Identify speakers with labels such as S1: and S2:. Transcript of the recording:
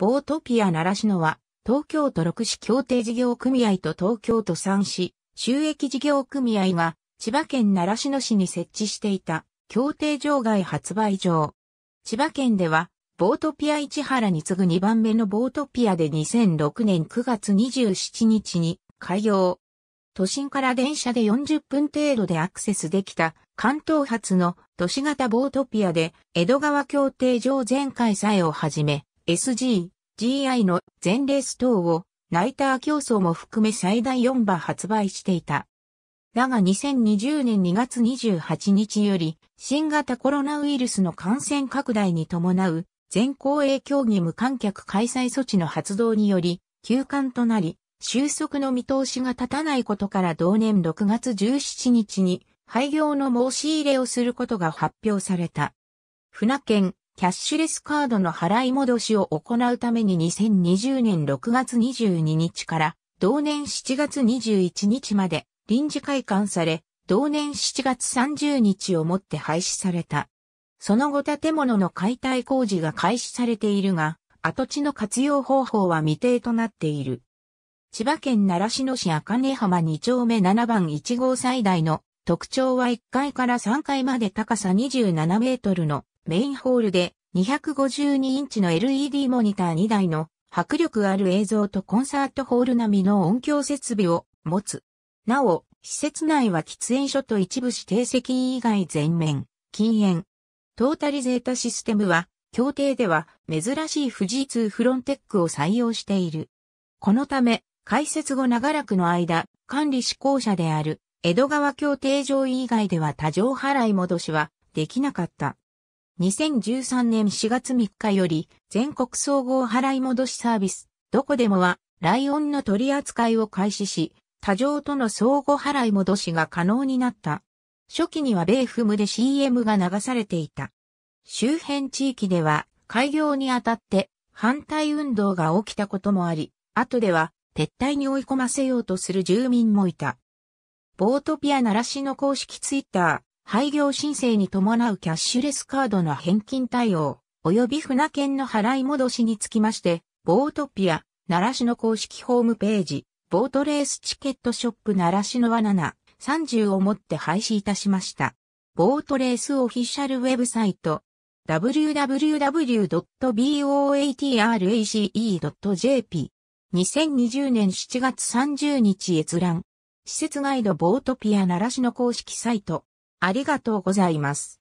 S1: ボートピア良市のは、東京都6市協定事業組合と東京都3市収益事業組合が、千葉県奈良市の市に設置していた、協定場外発売場。千葉県では、ボートピア市原に次ぐ2番目のボートピアで2006年9月27日に開業。都心から電車で40分程度でアクセスできた関東発の都市型ボートピアで江戸川協定場全開さえをはじめ SG、GI の全レース等をナイター競争も含め最大4馬発売していた。だが2020年2月28日より新型コロナウイルスの感染拡大に伴う全公営競技無観客開催措置の発動により休館となり収束の見通しが立たないことから同年6月17日に廃業の申し入れをすることが発表された。船県キャッシュレスカードの払い戻しを行うために2020年6月22日から同年7月21日まで臨時開館され、同年7月30日をもって廃止された。その後建物の解体工事が開始されているが、跡地の活用方法は未定となっている。千葉県奈良市の市赤根浜2丁目7番1号最大の特徴は1階から3階まで高さ27メートルのメインホールで252インチの LED モニター2台の迫力ある映像とコンサートホール並みの音響設備を持つ。なお、施設内は喫煙所と一部指定席以外全面、禁煙。トータリゼータシステムは、協定では珍しい富士通フロンテックを採用している。このため、開設後長らくの間、管理施行者である江戸川協定上以外では多常払い戻しはできなかった。2013年4月3日より全国総合払い戻しサービス、どこでもはライオンの取り扱いを開始し、他上との相互払い戻しが可能になった。初期には米フムで CM が流されていた。周辺地域では開業にあたって反対運動が起きたこともあり、後では撤退に追い込ませようとする住民もいた。ボートピアならしの公式ツイッタ廃業申請に伴うキャッシュレスカードの返金対応、及び船券の払い戻しにつきまして、ボートピア、奈良市の公式ホームページ、ボートレースチケットショップ奈良市の罠な、3 0をもって廃止いたしました。ボートレースオフィシャルウェブサイト、www.boatrace.jp 2020年7月30日閲覧。施設ガイドボートピア奈良市の公式サイト。ありがとうございます。